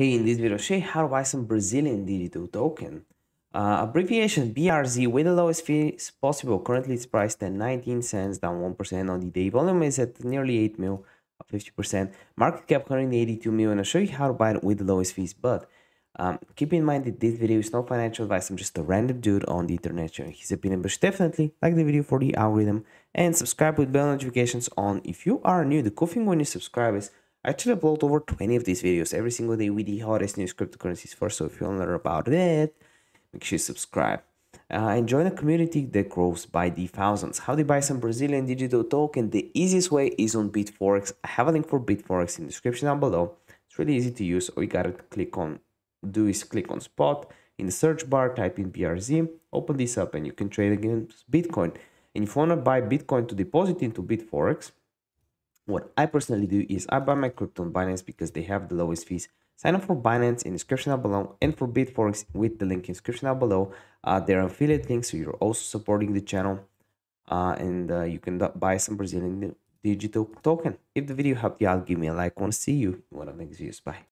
Hey, in this video, I'll show you how to buy some Brazilian digital token. Uh, abbreviation BRZ with the lowest fees possible. Currently, it's priced at 19 cents, down 1% on the day. Volume is at nearly 8 mil, 50%. Market cap 182 mil, and I'll show you how to buy it with the lowest fees. But um, keep in mind that this video is not financial advice. I'm just a random dude on the internet sharing his opinion. But definitely like the video for the algorithm and subscribe with bell notifications on. If you are new, the cool thing when you subscribe is I actually upload over 20 of these videos every single day with the hottest news cryptocurrencies For So if you want to learn about it, make sure you subscribe. Uh, and join a community that grows by the thousands. How to buy some Brazilian digital token? The easiest way is on BitForex. I have a link for BitForex in the description down below. It's really easy to use. All you gotta click on do is click on spot in the search bar, type in BRZ, open this up, and you can trade against Bitcoin. And if you wanna buy Bitcoin to deposit into BitForex, what I personally do is I buy my crypto on Binance because they have the lowest fees. Sign up for Binance in description down below and for BitForex with the link in description down below. Uh, they're affiliate links, so you're also supporting the channel uh, and uh, you can buy some Brazilian digital token. If the video helped you out, give me a like. Want to see you in one of the next videos. Bye.